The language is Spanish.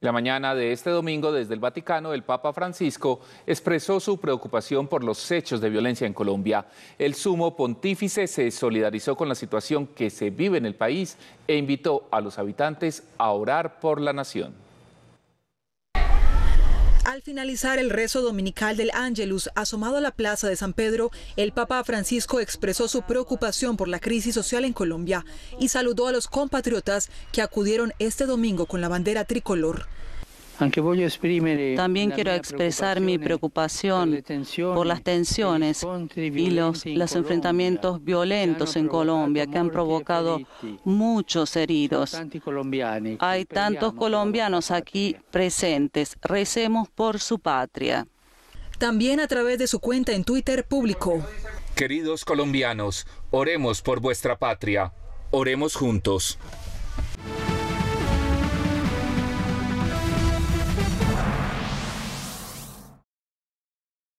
La mañana de este domingo, desde el Vaticano, el Papa Francisco expresó su preocupación por los hechos de violencia en Colombia. El sumo pontífice se solidarizó con la situación que se vive en el país e invitó a los habitantes a orar por la nación. Al finalizar el rezo dominical del Angelus, asomado a la plaza de San Pedro, el Papa Francisco expresó su preocupación por la crisis social en Colombia y saludó a los compatriotas que acudieron este domingo con la bandera tricolor. También quiero expresar mi preocupación por las tensiones y los, enfrentamientos violentos en Colombia que han provocado muchos heridos. Hay tantos colombianos aquí presentes. Recemos por su patria. También a través de su cuenta en Twitter público. Queridos colombianos, oremos por vuestra patria. Oremos juntos.